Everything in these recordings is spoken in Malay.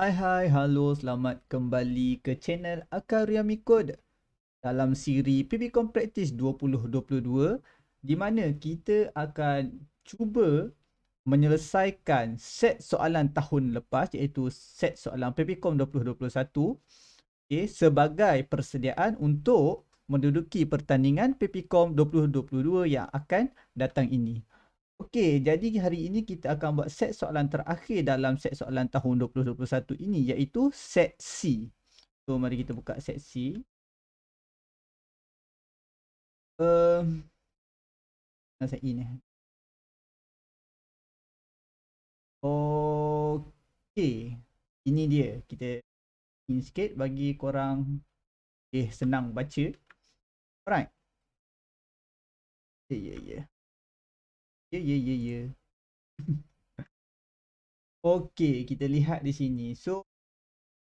Hai hai, halo, selamat kembali ke channel Akaria Mikod dalam siri PBCom Practice 2022 di mana kita akan cuba menyelesaikan set soalan tahun lepas iaitu set soalan PBCom 2021 okay, sebagai persediaan untuk menduduki pertandingan PPCOM 2022 yang akan datang ini. Okey, jadi hari ini kita akan buat set soalan terakhir dalam set soalan tahun 2021 ini iaitu set C. So mari kita buka set C. Um, set ini. E Okey, ini dia. Kita ini sikit bagi korang eh senang baca. Alright. Ya, yeah, ya, yeah, ya. Yeah. Ya, ya, ya, ya. Okey, kita lihat di sini. So,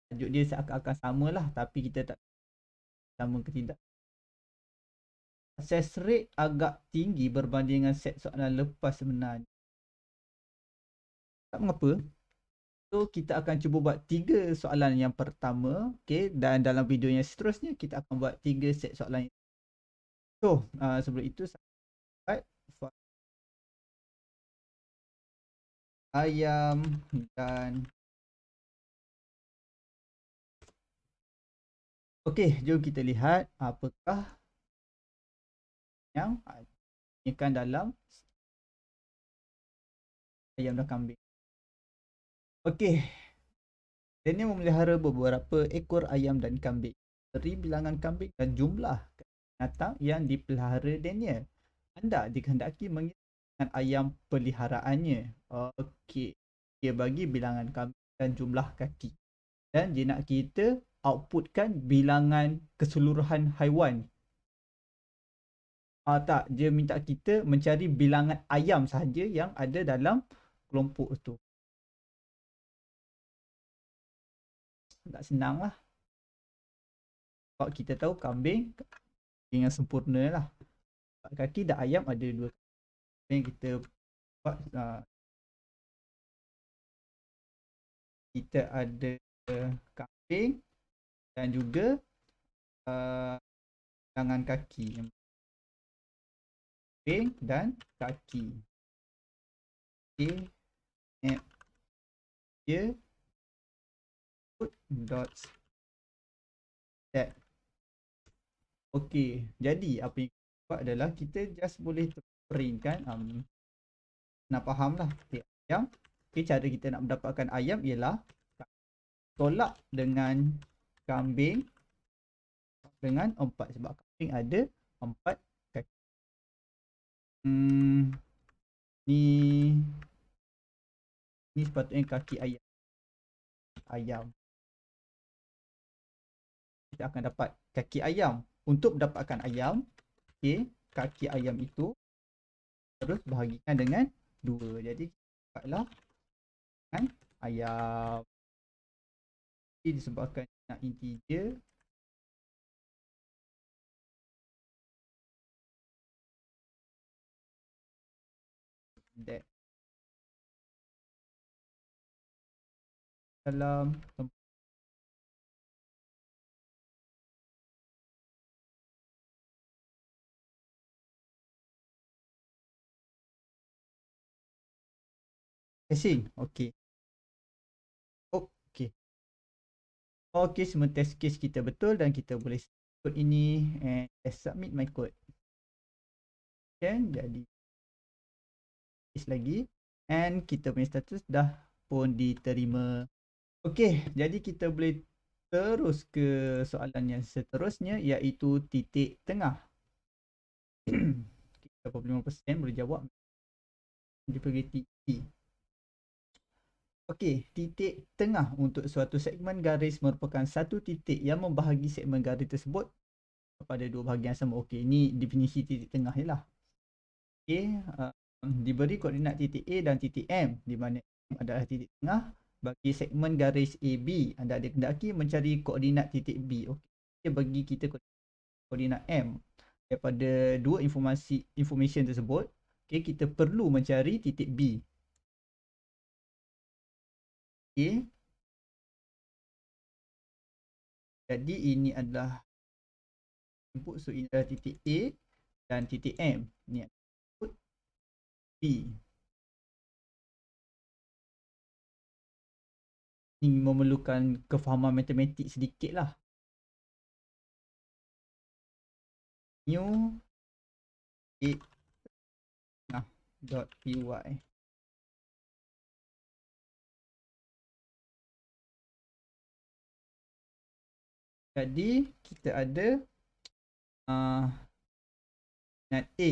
tajuk dia seakan-akan sama lah tapi kita tak sama ke tidak. Success rate agak tinggi berbanding dengan set soalan lepas sebenarnya. Tak mengapa. So, kita akan cuba buat tiga soalan yang pertama. okay? dan dalam video yang seterusnya, kita akan buat tiga set soalan. So, uh, sebelum itu, saya buat. ayam dan Okey, jom kita lihat apakah yang ikan dalam ayam dan kambing. Okey. Daniel memelihara beberapa ekor ayam dan kambing. Seri bilangan kambing dan jumlah binatang yang dipelihara Daniel. Anda dikehendaki mengikuti dengan ayam peliharaannya. Okey. Dia bagi bilangan kami dan jumlah kaki. Dan dia nak kita outputkan bilangan keseluruhan haiwan. Ah tak, dia minta kita mencari bilangan ayam sahaja yang ada dalam kelompok tu. Tak senang lah. Sebab kita tahu kambing dengan sempurna lah. Kaki dan ayam ada dua kaki tem que ter uh, kita ada kambing dan juga ah, tangan uh, kaki kambing dan kaki okay app here put dots that okay jadi apa yang kita buat adalah kita just boleh ter- print kan um, nak faham lah okay, ayam okay, cara kita nak mendapatkan ayam ialah tolak dengan kambing dengan empat sebab kambing ada empat kaki hmm, ni ni sepatutnya kaki ayam ayam kita akan dapat kaki ayam untuk mendapatkan ayam okay, kaki ayam itu terus bahagikan dengan 2 jadi dapatlah kan ayam ini disebabkan nak integer that dalam Casing. Okey. Okey. Okey, semua test case kita betul dan kita boleh code ini and eh, submit my code. Okay, jadi case lagi and kita punya status dah pun diterima. Okey, jadi kita boleh terus ke soalan yang seterusnya iaitu titik tengah. Kita 85% boleh jawab. Dia pergi titik. Okey, titik tengah untuk suatu segmen garis merupakan satu titik yang membahagi segmen garis tersebut kepada dua bahagian sama. Okey, ini definisi titik tengah ialah. Okey, uh, diberi koordinat titik A dan titik M di mana M adalah titik tengah bagi segmen garis AB. Anda ada dikehendaki mencari koordinat titik B. Okey, dia bagi kita koordinat M daripada dua informasi information tersebut. Okey, kita perlu mencari titik B Okay. Jadi ini adalah input. So ini adalah titik A dan titik M. Ini adalah input B. Ini memerlukan kefahaman matematik sedikit lah. New 8 dot py Jadi kita ada uh, ah, net A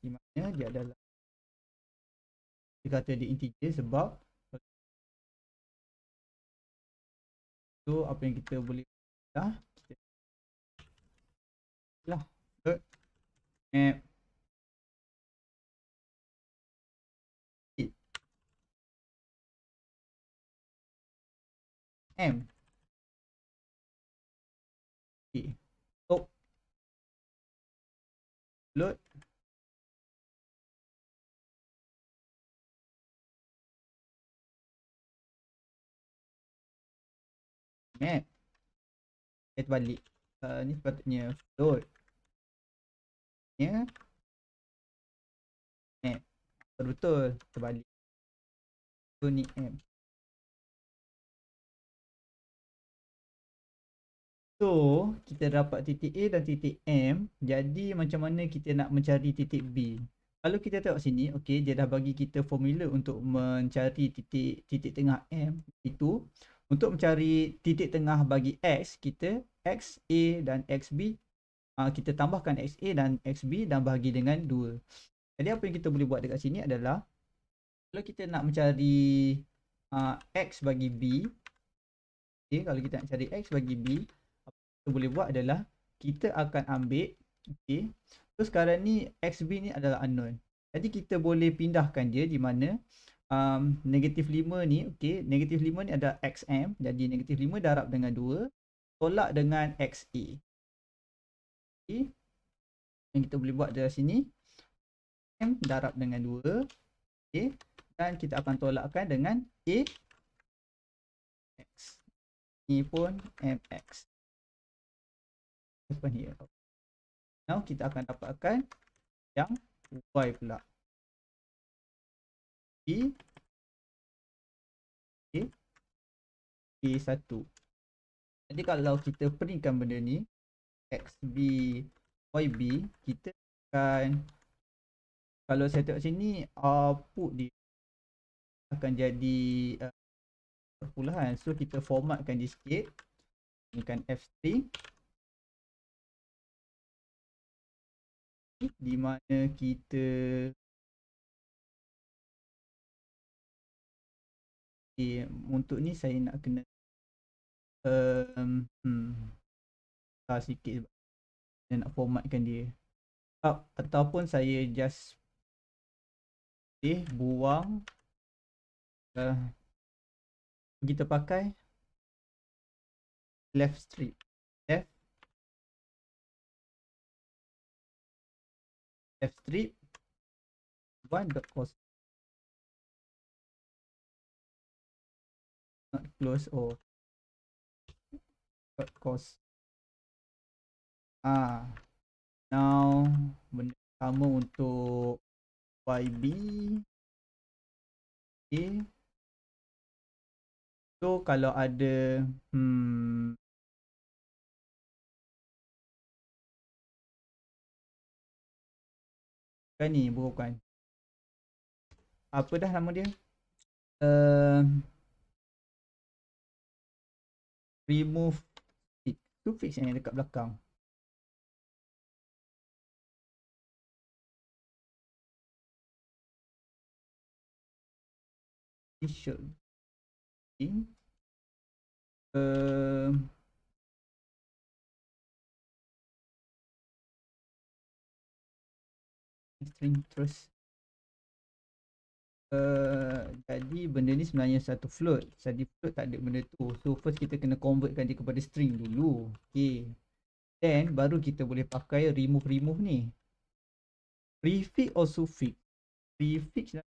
di mana dia adalah dia kata dia integer sebab tu so, apa yang kita boleh lah kita lah map M Lut. Map. Get balik. Uh, ni sepatutnya float. Ya. Yeah. Map. Betul-betul. Kita Tu ni M. So, kita dapat titik A dan titik M. Jadi, macam mana kita nak mencari titik B? Kalau kita tengok sini, okay, dia dah bagi kita formula untuk mencari titik titik tengah M itu. Untuk mencari titik tengah bagi X, kita x XA dan XB. Uh, ah, kita tambahkan x XA dan x B dan bahagi dengan 2. Jadi, apa yang kita boleh buat dekat sini adalah kalau kita nak mencari uh, X bagi B, okay, kalau kita nak cari X bagi B, kita boleh buat adalah kita akan ambil okey so sekarang ni xb ni adalah unknown jadi kita boleh pindahkan dia di mana um, negatif 5 ni okey negatif 5 ni ada xm jadi negatif 5 darab dengan 2 tolak dengan xa okey yang kita boleh buat dari sini m darab dengan 2 okey dan kita akan tolakkan dengan a x ni pun mx happen here now kita akan dapatkan yang y pula b a b1 jadi kalau kita printkan benda ni y b, kita akan kalau saya tengok sini output dia akan jadi uh, perpuluhan so kita formatkan dia sikit kan f string topik di mana kita okay, untuk ni saya nak kena um, hmm, tak sikit sebab saya nak formatkan dia uh, ataupun saya just eh buang uh, kita pakai left strip left F3 1.0 Not close or oh. cos Ah Now Benda sama untuk YB Okay So kalau ada Hmm Bukan ni, bukan. Apa dah nama dia? Uh, remove stick. Tu fix yang dekat belakang. T-shirt. macam terus Uh, jadi benda ni sebenarnya satu float Jadi float tak ada benda tu So first kita kena convertkan dia kepada string dulu Okay Then baru kita boleh pakai remove-remove ni Prefix or suffix Prefix lah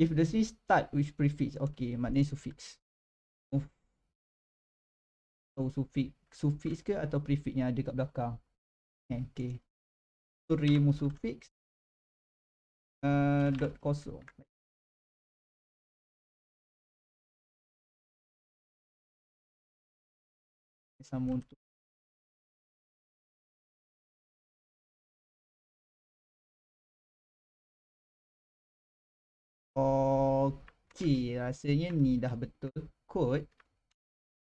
If the string start with prefix Okay maknanya suffix atau sufix sufix ke atau prefix yang ada kat belakang eh, okay, okay. to remove sufix uh, eh, kosong sama untuk Okey, rasanya ni dah betul kod.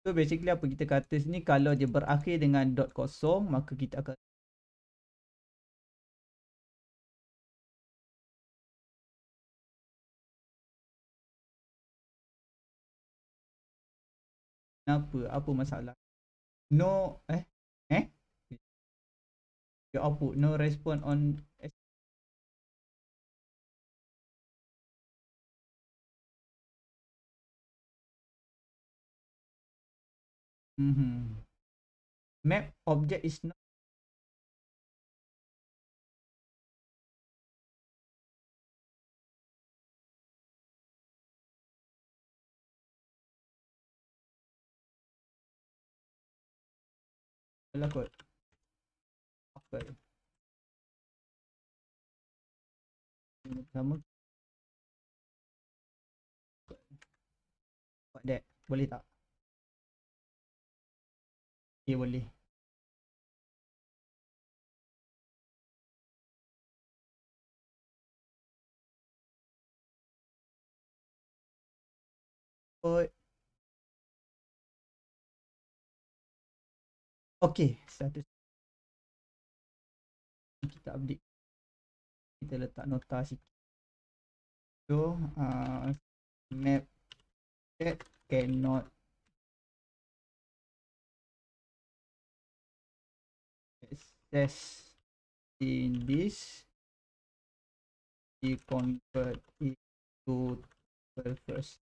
So basically apa kita kata sini kalau dia berakhir dengan dot kosong maka kita akan Kenapa? Apa masalah? No, eh? Eh? Your output, no respond on S Mm-hmm. Map object is not. Salah kot. Okay. Sama. Buat that. Boleh tak? Okay boleh Okay satu. Kita update Kita letak nota sikit So uh, Map That cannot test in this We convert it to 12 first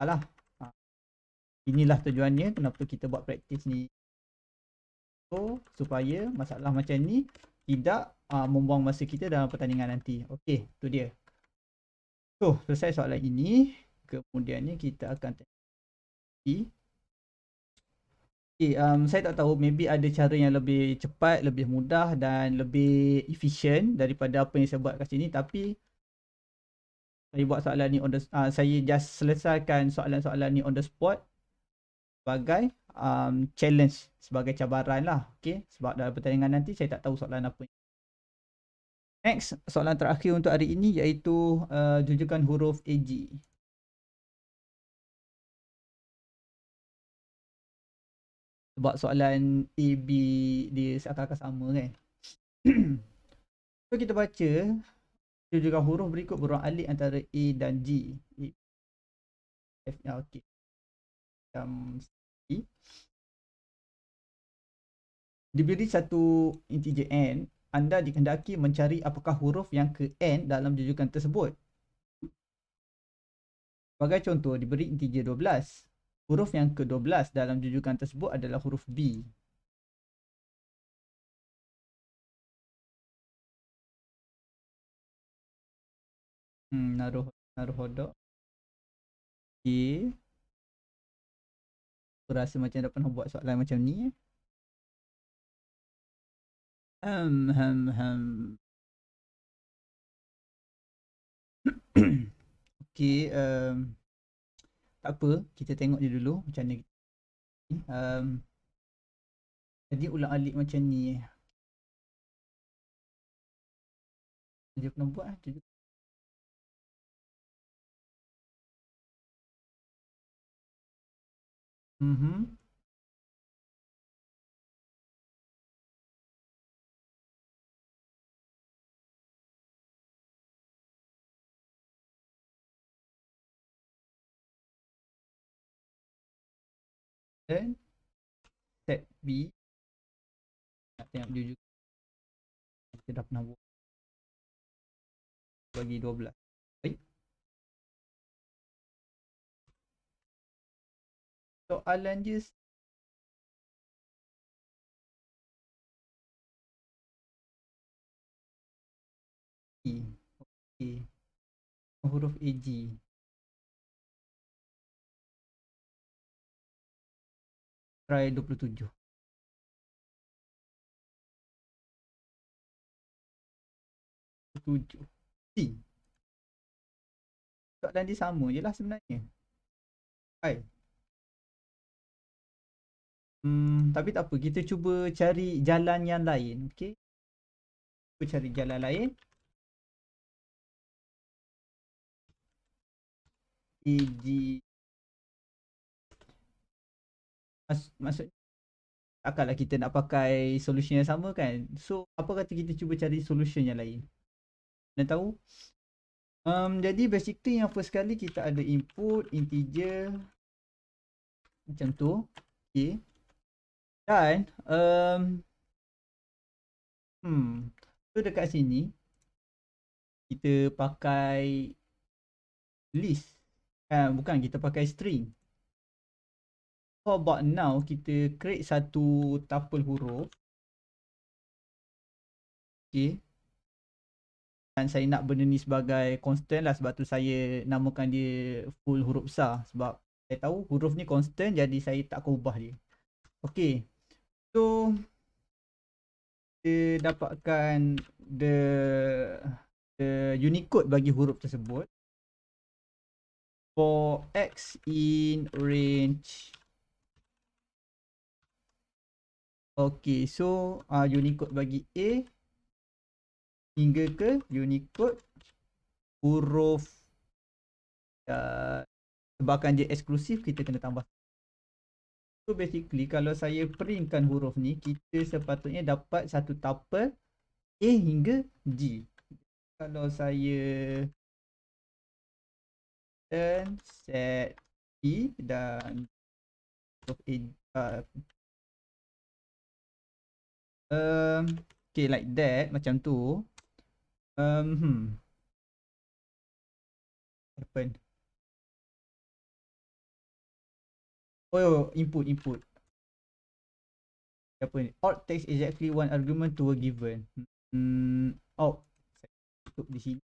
alah ha. inilah tujuannya kenapa kita buat praktis ni so supaya masalah macam ni tidak uh, membuang masa kita dalam pertandingan nanti okey tu dia so selesai soalan ini kemudian ni kita akan tengok Okay, eh, um, saya tak tahu maybe ada cara yang lebih cepat, lebih mudah dan lebih efisien daripada apa yang saya buat kat sini tapi saya buat soalan ni on the uh, saya just selesaikan soalan-soalan ni on the spot sebagai um, challenge sebagai cabaran lah okay? sebab dalam pertandingan nanti saya tak tahu soalan apa ni. Next soalan terakhir untuk hari ini iaitu uh, jujukan huruf AG. sebab soalan A, B dia seakan-akan sama kan so kita baca dia juga huruf berikut berulang alik antara A dan G A, F, ok macam C diberi satu integer N anda dikendaki mencari apakah huruf yang ke N dalam jujukan tersebut Sebagai contoh, diberi integer huruf yang ke-12 dalam jujukan tersebut adalah huruf B. Hmm, naruh, naruh hodok. Okay. rasa macam dah pernah buat soalan macam ni. Hmm, hmm, hmm. okay, um, tak apa kita tengok je dulu macam ni um, jadi ulang alik macam ni dia kena buat ah, mhm mm dan set B nak tengok jujur kita dah pernah buat bagi 12 baik soalan je okay. huruf AG try 27 tujuh soalan dia sama je lah sebenarnya hai hmm, tapi tak apa kita cuba cari jalan yang lain ok Kita cari jalan lain eg maksudnya takkanlah kita nak pakai solution yang sama kan so apa kata kita cuba cari solution yang lain dan tahu um, jadi basically yang first kali kita ada input integer macam tu okay. dan um, hmm, so dekat sini kita pakai list uh, bukan kita pakai string how about now kita create satu tuple huruf okay dan saya nak benda ni sebagai constant lah sebab tu saya namakan dia full huruf sah sebab saya tahu huruf ni constant jadi saya tak akan ubah dia okay so kita dapatkan the the unicode bagi huruf tersebut for x in range Okey, so uh, unicode bagi A hingga ke unicode huruf uh, ya, sebabkan dia eksklusif kita kena tambah. So basically kalau saya printkan huruf ni, kita sepatutnya dapat satu tuple A hingga G. Kalau saya dan set E dan huruf A uh, um, okay like that macam tu um hmm. happen oh, oh input input apa ni alt takes exactly one argument to a given hmm oh saya tutup di sini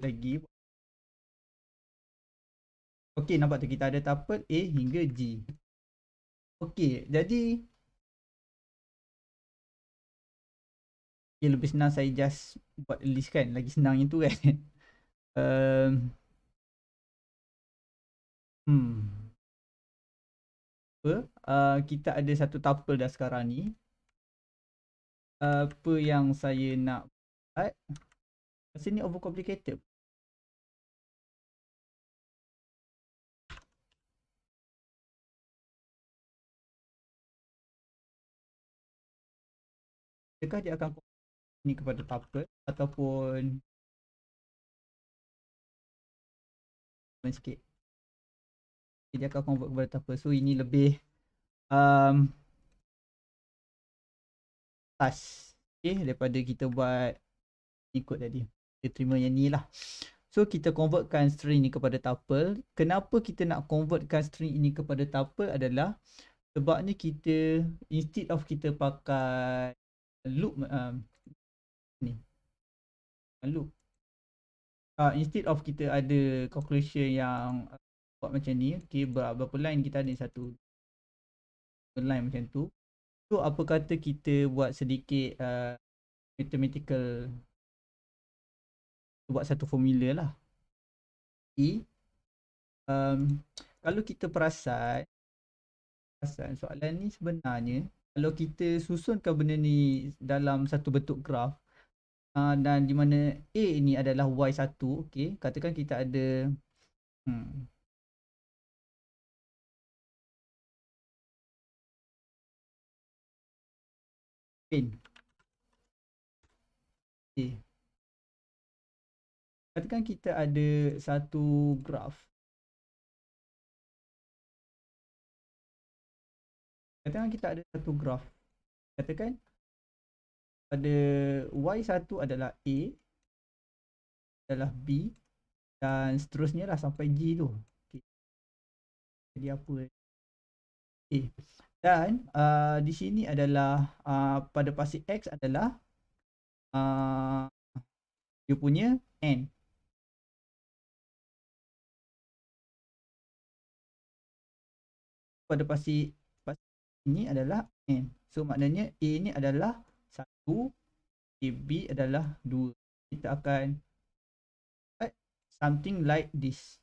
lagi Okey nampak tu kita ada tuple A hingga G. Okey jadi Okay, lebih senang saya just buat list kan lagi senang tu kan um, hmm. apa uh, kita ada satu tuple dah sekarang ni uh, apa yang saya nak buat rasa ni complicated. adakah dia akan ini kepada tuple ataupun sikit dia akan convert kepada tuple so ini lebih um, task okay, daripada kita buat ikut tadi kita terima yang ni lah So kita convertkan string ni kepada tuple. Kenapa kita nak convertkan string ini kepada tuple adalah sebabnya kita instead of kita pakai loop um, ni loop uh, instead of kita ada conclusion yang uh, buat macam ni okay, berapa line kita ada satu line macam tu so apa kata kita buat sedikit uh, mathematical buat satu formula lah okay. E, um, kalau kita perasan perasan soalan ni sebenarnya kalau kita susunkan benda ni dalam satu bentuk graf uh, dan di mana A ni adalah Y1 okay. katakan kita ada hmm. pin okay. katakan kita ada satu graf Katakan kita ada satu graf. Katakan pada Y1 adalah A adalah B dan seterusnya lah sampai G tu. Okay. Jadi apa? Okay. Dan uh, di sini adalah uh, pada pasir X adalah uh, dia punya N. Pada pasir ini adalah n. So maknanya a ni adalah 1, B adalah 2. Kita akan dapat something like this.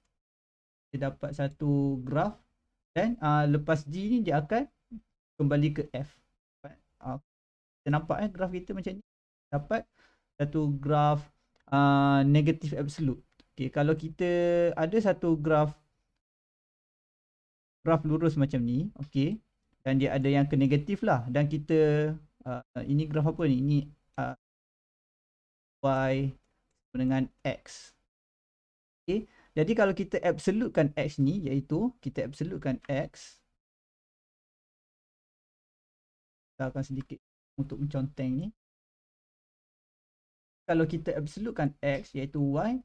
Kita dapat satu graf dan uh, lepas g ni dia akan kembali ke f. Dapat, uh, kita nampak eh graf kita macam ni. Dapat satu graf uh, ah, negative absolute. Okay, kalau kita ada satu graf graf lurus macam ni, okay, dan dia ada yang ke negatif lah dan kita uh, ini graf apa ni ini uh, y sama dengan x okey jadi kalau kita absolutkan x ni iaitu kita absolutkan x kita akan sedikit untuk menconteng ni kalau kita absolutkan x iaitu y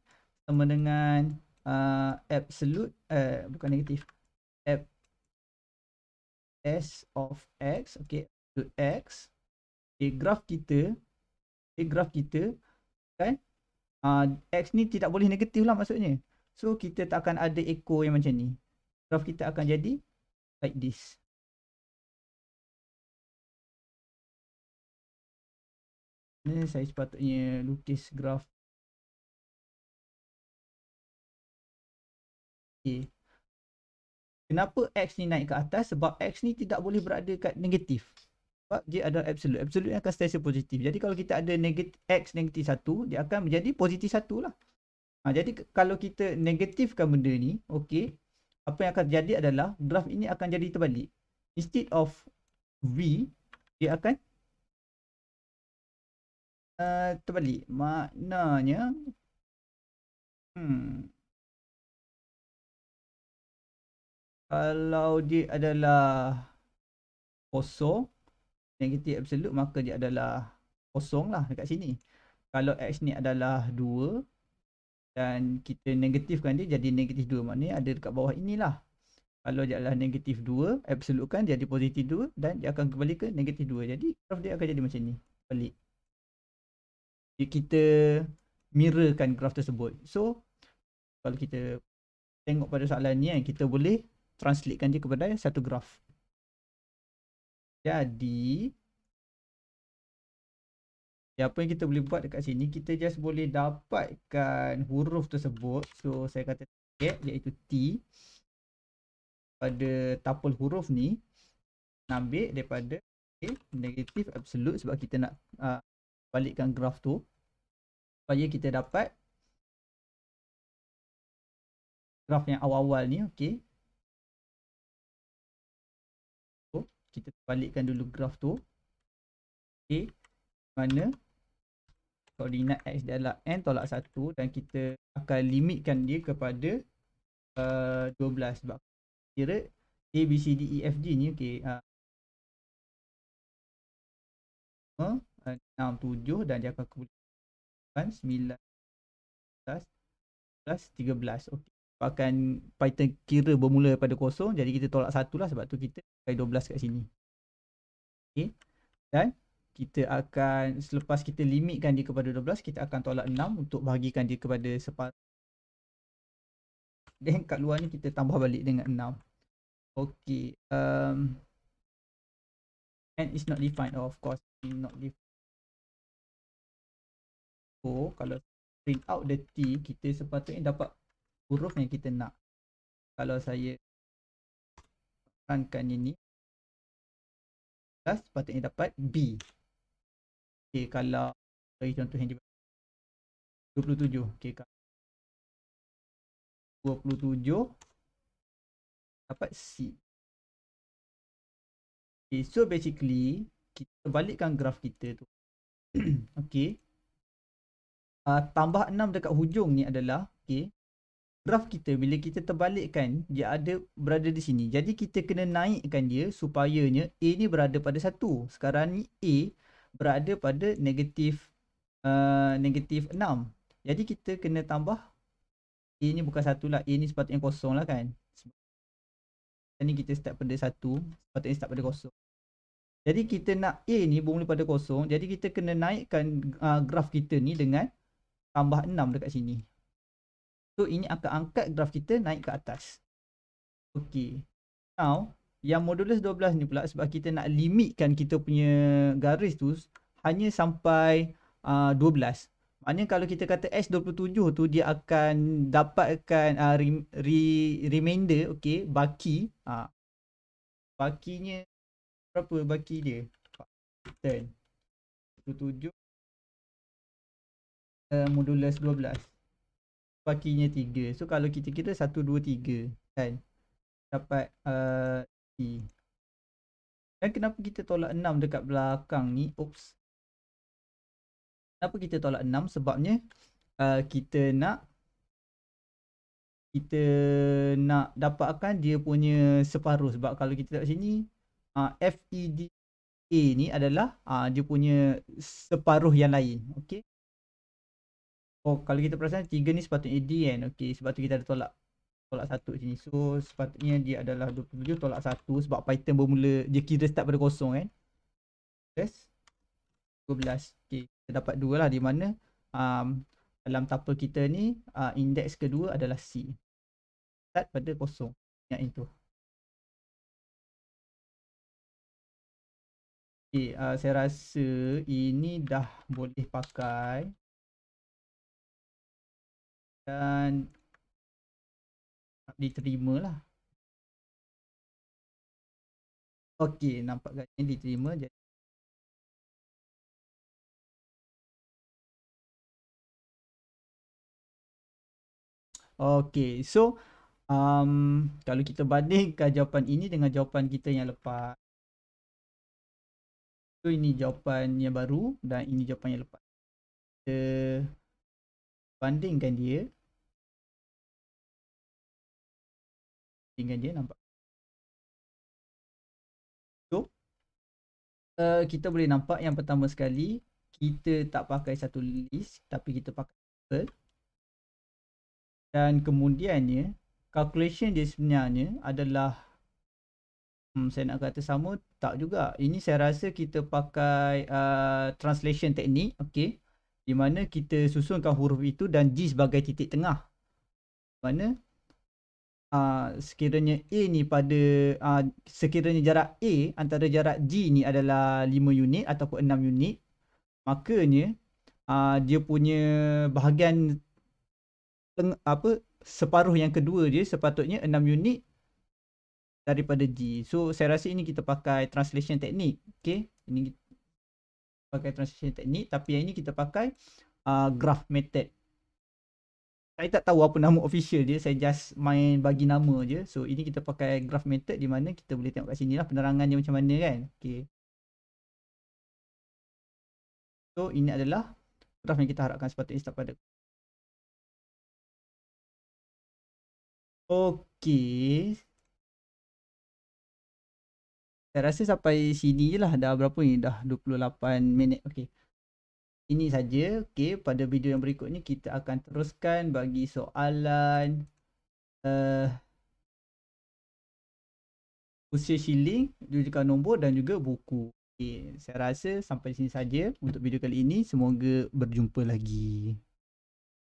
sama dengan uh, absolute uh, bukan negatif S of X okay to X okay graf kita okay graf kita kan okay, uh, X ni tidak boleh negatif lah maksudnya so kita tak akan ada echo yang macam ni graf kita akan jadi like this ni saya sepatutnya lukis graf okay Kenapa X ni naik ke atas? Sebab X ni tidak boleh berada kat negatif. Sebab dia adalah absolute. Absolute yang akan stasi positif. Jadi kalau kita ada negatif X negatif 1, dia akan menjadi positif 1 lah. Ha, jadi kalau kita negatifkan benda ni, okay, apa yang akan jadi adalah graf ini akan jadi terbalik. Instead of V, dia akan uh, terbalik. Maknanya, hmm, kalau dia adalah kosong negatif absolute maka dia adalah kosong lah dekat sini kalau x ni adalah 2 dan kita negatifkan dia jadi negatif 2 maknanya ada dekat bawah inilah kalau dia adalah negatif 2 absolute kan jadi positif 2 dan dia akan kembali ke negatif 2 jadi graf dia akan jadi macam ni balik jadi kita mirrorkan graf tersebut so kalau kita tengok pada soalan ni kan kita boleh translatekan dia kepada satu graf. Jadi Ya, apa yang kita boleh buat dekat sini, kita just boleh dapatkan huruf tersebut. So, saya kata target iaitu T pada tapul huruf ni ambil daripada okay, negatif absolute sebab kita nak uh, balikkan graf tu supaya kita dapat graf yang awal-awal ni, okay, kita balikkan dulu graf tu. Okey. Mana koordinat x dia adalah n tolak 1 dan kita akan limitkan dia kepada uh, 12 sebab kira a b c d e f g ni okey. Uh, 6, 7 dan dia akan kembali 9, 11, 13 okay akan Python kira bermula daripada kosong jadi kita tolak satu lah sebab tu kita pakai 12 kat sini okay. dan kita akan selepas kita limitkan dia kepada 12 kita akan tolak 6 untuk bahagikan dia kepada separuh dan kat luar ni kita tambah balik dengan 6 ok um, and it's not defined of course not defined so oh, kalau print out the t kita sepatutnya dapat huruf yang kita nak kalau saya rangkan ini plus sepatutnya dapat B ok kalau bagi contoh yang 27 ok kalau 27 dapat C ok so basically kita balikkan graf kita tu ok uh, ah, tambah 6 dekat hujung ni adalah okay, draft kita bila kita terbalikkan dia ada berada di sini. Jadi kita kena naikkan dia supaya A ni berada pada satu. Sekarang ni A berada pada negatif uh, negatif 6. Jadi kita kena tambah A ni bukan 1 lah. A ni sepatutnya kosong lah kan. Sekarang ni kita start pada 1. Sepatutnya start pada kosong. Jadi kita nak A ni bermula pada kosong. Jadi kita kena naikkan uh, graf kita ni dengan tambah 6 dekat sini. So ini akan angkat graf kita naik ke atas. Okey. Now, yang modulus 12 ni pula sebab kita nak limitkan kita punya garis tu hanya sampai uh, ah, 12. Maknanya kalau kita kata S27 tu dia akan dapatkan uh, ah, re re remainder, okay, baki. Uh, bakinya, berapa baki dia? 10. 27. Uh, modulus 12 pakinya 3 so kalau kita kira 1 2 3 kan dapat a uh, eh, e dan kenapa kita tolak 6 dekat belakang ni oops kenapa kita tolak 6 sebabnya uh, kita nak kita nak dapatkan dia punya separuh sebab kalau kita tak sini uh, ah, FED A ni adalah uh, dia punya separuh yang lain okey Oh kalau kita perasan tiga ni sepatutnya D kan Okay sebab tu kita ada tolak Tolak satu sini So sepatutnya dia adalah 27 tolak satu Sebab Python bermula Dia kira start pada kosong kan Yes 12 Okay kita dapat dua lah di mana um, Dalam tuple kita ni uh, Index kedua adalah C Start pada kosong Ingat itu Okay uh, saya rasa ini dah boleh pakai dan diterima lah Okey, nampak gajinya diterima jadi Okay, so um, kalau kita bandingkan jawapan ini dengan jawapan kita yang lepas So ini jawapan yang baru dan ini jawapan yang lepas Kita bandingkan dia bandingkan dia nampak so uh, kita boleh nampak yang pertama sekali kita tak pakai satu list tapi kita pakai tuple dan kemudiannya calculation dia sebenarnya adalah Hmm, saya nak kata sama, tak juga. Ini saya rasa kita pakai uh, translation teknik. Okay di mana kita susunkan huruf itu dan G sebagai titik tengah. Di mana aa, ah, sekiranya A ni pada, aa, ah, sekiranya jarak A antara jarak G ni adalah 5 unit ataupun 6 unit, makanya aa, ah, dia punya bahagian teng, apa separuh yang kedua dia sepatutnya 6 unit daripada G. So saya rasa ini kita pakai translation teknik. Okay. Ini kita pakai transition technique tapi yang ini kita pakai uh, graph method saya tak tahu apa nama official dia saya just main bagi nama je so ini kita pakai graph method di mana kita boleh tengok kat sini lah penerangan dia macam mana kan okay. so ini adalah graph yang kita harapkan sepatutnya start pada okay saya rasa sampai sini je lah dah berapa ni dah 28 minit okey. Ini saja okey pada video yang berikutnya kita akan teruskan bagi soalan uh, usia shilling, jujukan nombor dan juga buku. Okey, saya rasa sampai sini saja untuk video kali ini. Semoga berjumpa lagi.